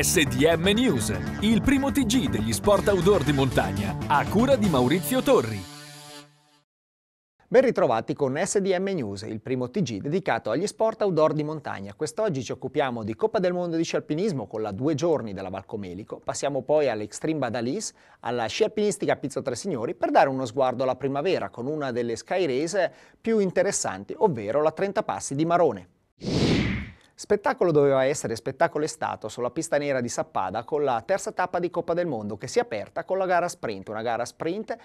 SDM News, il primo TG degli sport outdoor di montagna, a cura di Maurizio Torri. Ben ritrovati con SDM News, il primo TG dedicato agli sport outdoor di montagna. Quest'oggi ci occupiamo di Coppa del Mondo di Sci Alpinismo con la due giorni della Valcomelico, passiamo poi all'Extreme Badalis, alla Sci Alpinistica Pizzo Tre Signori per dare uno sguardo alla primavera con una delle sky race più interessanti, ovvero la 30 passi di Marone. Spettacolo doveva essere spettacolo è stato sulla pista nera di Sappada con la terza tappa di Coppa del Mondo che si è aperta con la gara sprint, una gara sprint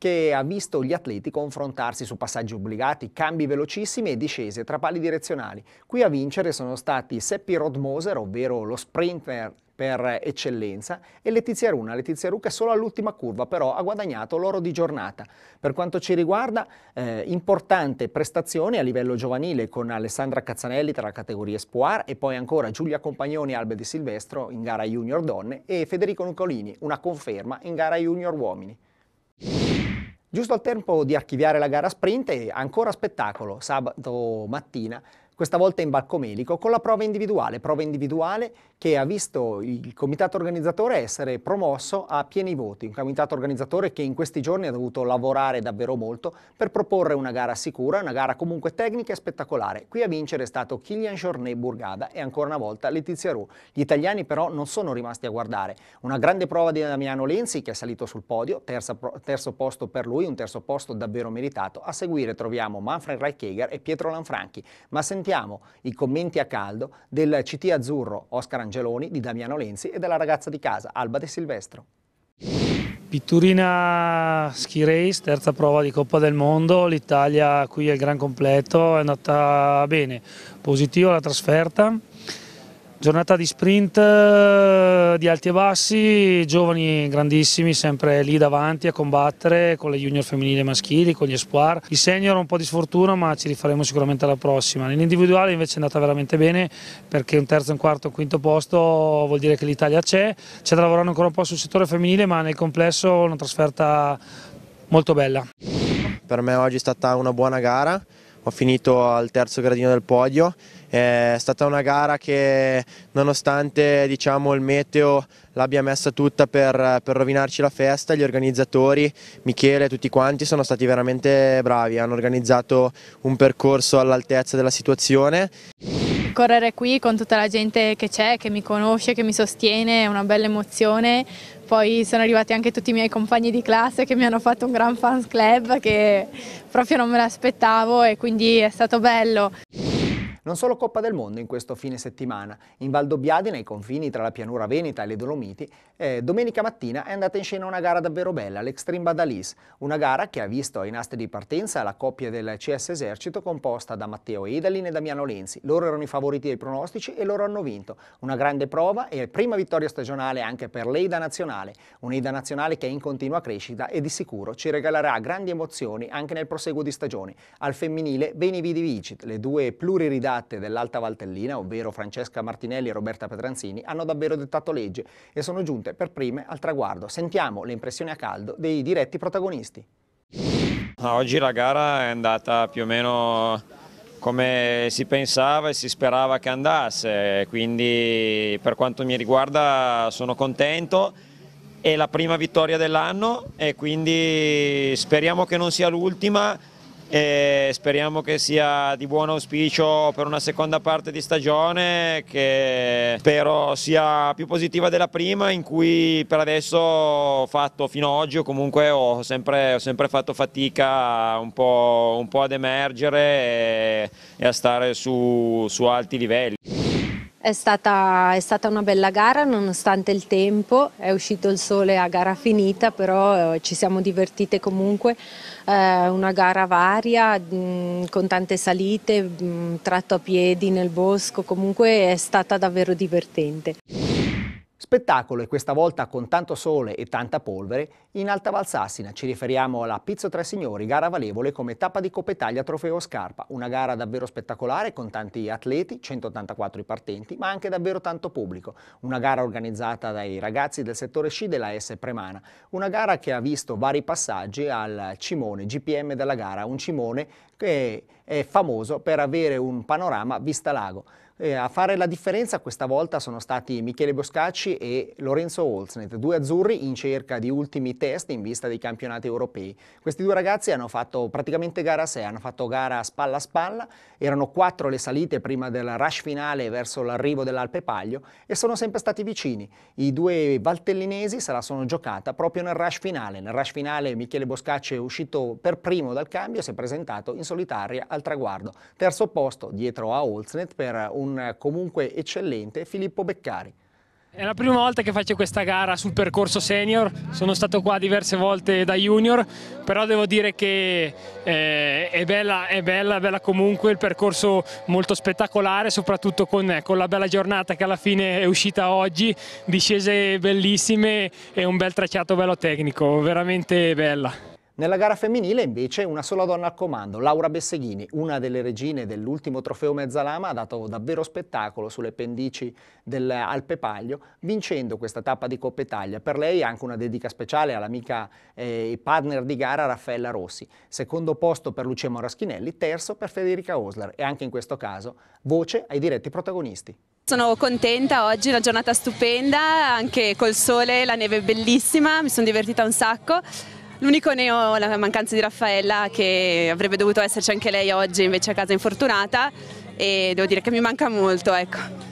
che ha visto gli atleti confrontarsi su passaggi obbligati, cambi velocissimi e discese tra pali direzionali. Qui a vincere sono stati Seppi Rodmoser, ovvero lo sprinter per eccellenza e Letizia Runa. Letizia Rucca solo all'ultima curva però ha guadagnato l'oro di giornata. Per quanto ci riguarda eh, importante prestazione a livello giovanile con Alessandra Cazzanelli tra la categoria Espoir e poi ancora Giulia Compagnoni Albe di Silvestro in gara junior donne e Federico Nicolini una conferma in gara junior uomini. Giusto al tempo di archiviare la gara sprint e ancora spettacolo sabato mattina questa volta in Balcomelico, con la prova individuale, prova individuale che ha visto il comitato organizzatore essere promosso a pieni voti, un comitato organizzatore che in questi giorni ha dovuto lavorare davvero molto per proporre una gara sicura, una gara comunque tecnica e spettacolare. Qui a vincere è stato Kilian Jornet Burgada e ancora una volta Letizia Roux. Gli italiani però non sono rimasti a guardare. Una grande prova di Damiano Lenzi che è salito sul podio, terza, terzo posto per lui, un terzo posto davvero meritato. A seguire troviamo Manfred Reichheger e Pietro Lanfranchi. Ma sentiamo sentiamo i commenti a caldo del CT azzurro Oscar Angeloni, di Damiano Lenzi e della ragazza di casa Alba De Silvestro. Pitturina Ski Race, terza prova di Coppa del Mondo, l'Italia qui è il gran completo, è andata bene, positiva la trasferta, Giornata di sprint eh, di alti e bassi, giovani grandissimi sempre lì davanti a combattere con le junior femminili e maschili, con gli espoir. I senior un po' di sfortuna ma ci rifaremo sicuramente alla prossima. Nell'individuale invece è andata veramente bene perché un terzo, un quarto, un quinto posto vuol dire che l'Italia c'è. C'è da lavorare ancora un po' sul settore femminile ma nel complesso una trasferta molto bella. Per me oggi è stata una buona gara, ho finito al terzo gradino del podio. È stata una gara che nonostante diciamo, il meteo l'abbia messa tutta per, per, rovinarci la festa, gli organizzatori, Michele e tutti quanti sono stati veramente bravi, hanno organizzato un percorso all'altezza della situazione. Correre qui con tutta la gente che c'è, che mi conosce, che mi sostiene, è una bella emozione. Poi sono arrivati anche tutti i miei compagni di classe che mi hanno fatto un gran fans club che proprio non me l'aspettavo e quindi è stato bello. Non solo Coppa del Mondo in questo fine settimana. In Valdobbiadina, nei confini tra la pianura veneta e le Dolomiti, eh, domenica mattina è andata in scena una gara davvero bella, l'Extreme Badalis. Una gara che ha visto ai nastri di partenza la coppia del CS Esercito composta da Matteo Edalin e Damiano Lenzi. Loro erano i favoriti dei pronostici e loro hanno vinto. Una grande prova e prima vittoria stagionale anche per l'Eida Nazionale. Un'Eida Nazionale che è in continua crescita e di sicuro ci regalerà grandi emozioni anche nel proseguo di stagione. Al femminile Beni Vidi Vicit, le due pluriridate candidate dell'Alta Valtellina, ovvero Francesca Martinelli e Roberta Petranzini, hanno davvero dettato legge e sono giunte per prime al traguardo. Sentiamo le impressioni a caldo dei diretti protagonisti. Oggi la gara è andata più o meno come si pensava e si sperava che andasse, quindi per quanto mi riguarda sono contento, è la prima vittoria dell'anno e quindi speriamo che non sia l'ultima, e speriamo che sia di buon auspicio per una seconda parte di stagione che spero sia più positiva della prima in cui per adesso ho fatto fino ad oggi o comunque ho sempre, ho sempre fatto fatica un po', un po', ad emergere e, e a stare su, su alti livelli. È stata, è stata, una bella gara nonostante il tempo, è uscito il sole a gara finita, però eh, ci siamo divertite comunque, eh, una gara varia mh, mm, con tante salite, mh, mm, tratto a piedi nel bosco, comunque è stata davvero divertente. Spettacolo e questa volta con tanto sole e tanta polvere in Alta Valsassina. Ci riferiamo alla Pizzo Tre Signori, gara valevole come tappa di Coppa Italia Trofeo Scarpa. Una gara davvero spettacolare con tanti atleti, 184 i partenti, ma anche davvero tanto pubblico. Una gara organizzata dai ragazzi del settore sci della S Premana. Una gara che ha visto vari passaggi al cimone GPM della gara, un cimone che è famoso per avere un panorama vista lago. Eh, a fare la differenza questa volta sono stati Michele Boscacci e Lorenzo Olsnet, due azzurri in cerca di ultimi test in vista dei campionati europei. Questi due ragazzi hanno fatto praticamente gara a sé, hanno fatto gara spalla a spalla, erano quattro le salite prima del rush finale verso l'arrivo dell'Alpe Paglio e sono sempre stati vicini. I due valtellinesi se la sono giocata proprio nel rush finale. Nel rush finale Michele Boscacci è uscito per primo dal cambio, e si è presentato in solitaria al traguardo. Terzo posto dietro a Olsnet per un un eh, comunque eccellente Filippo Beccari. È la prima volta che faccio questa gara sul percorso senior, sono stato qua diverse volte da junior, però devo dire che eh, è, bella, è bella, bella comunque, il percorso molto spettacolare, soprattutto con, eh, con, la bella giornata che alla fine è uscita oggi, discese bellissime e un bel tracciato bello tecnico, veramente bella. Nella gara femminile invece una sola donna al comando, Laura Besseghini, una delle regine dell'ultimo trofeo Mezzalama, ha dato davvero spettacolo sulle pendici dell'Alpe Paglio, vincendo questa tappa di Coppa Italia. Per lei anche una dedica speciale all'amica eh, e eh, partner di gara Raffaella Rossi. Secondo posto per Lucia Moraschinelli, terzo per Federica Osler e anche in questo caso voce ai diretti protagonisti. Sono contenta oggi, è una giornata stupenda, anche col sole, la neve bellissima, mi sono divertita un sacco. L'unico neo, la mancanza di Raffaella che avrebbe dovuto esserci anche lei oggi invece a casa infortunata e devo dire che mi manca molto. Ecco.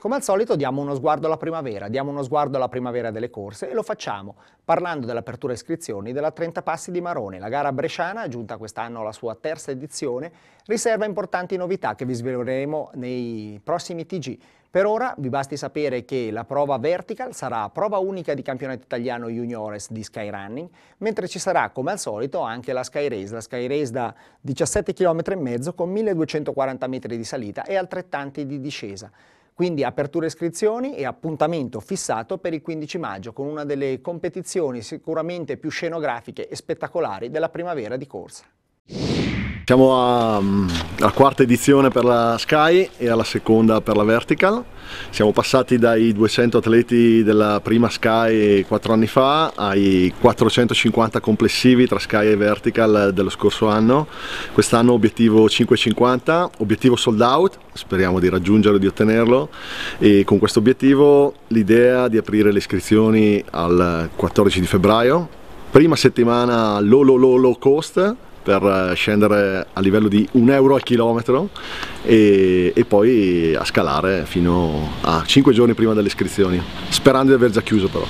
Come al solito diamo uno sguardo alla primavera, diamo uno sguardo alla primavera delle corse e lo facciamo parlando dell'apertura iscrizioni della 30 Passi di Marone. La gara bresciana, giunta quest'anno alla sua terza edizione, riserva importanti novità che vi sveleremo nei prossimi TG. Per ora vi basti sapere che la prova vertical sarà prova unica di campionato italiano juniores di skyrunning, mentre ci sarà come al solito anche la sky race, la sky race da 17 km e mezzo con 1240 metri di salita e altrettanti di discesa. Quindi apertura iscrizioni e appuntamento fissato per il 15 maggio con una delle competizioni sicuramente più scenografiche e spettacolari della primavera di corsa. Siamo alla quarta edizione per la Sky e alla seconda per la Vertical. Siamo passati dai 200 atleti della prima Sky 4 anni fa ai 450 complessivi tra Sky e Vertical dello scorso anno. Quest'anno obiettivo 550, obiettivo sold out, speriamo di raggiungerlo e di ottenerlo e con questo obiettivo l'idea di aprire le iscrizioni al 14 di febbraio. Prima settimana low low cost per eh, scendere a livello di 1 euro al chilometro e, e, poi a scalare fino a 5 giorni prima delle iscrizioni, sperando di aver già chiuso però.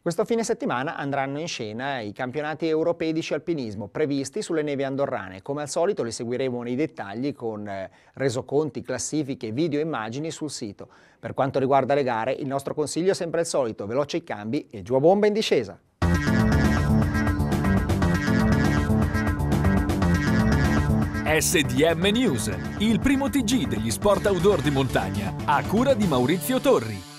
Questo fine settimana andranno in scena i campionati europei di sci alpinismo previsti sulle nevi andorrane. Come al solito li seguiremo nei dettagli con eh, resoconti, classifiche, video e immagini sul sito. Per quanto riguarda le gare, il nostro consiglio è sempre il solito, veloce i cambi e giù a bomba in discesa. SDM News, il primo TG degli sport outdoor di montagna, a cura di Maurizio Torri.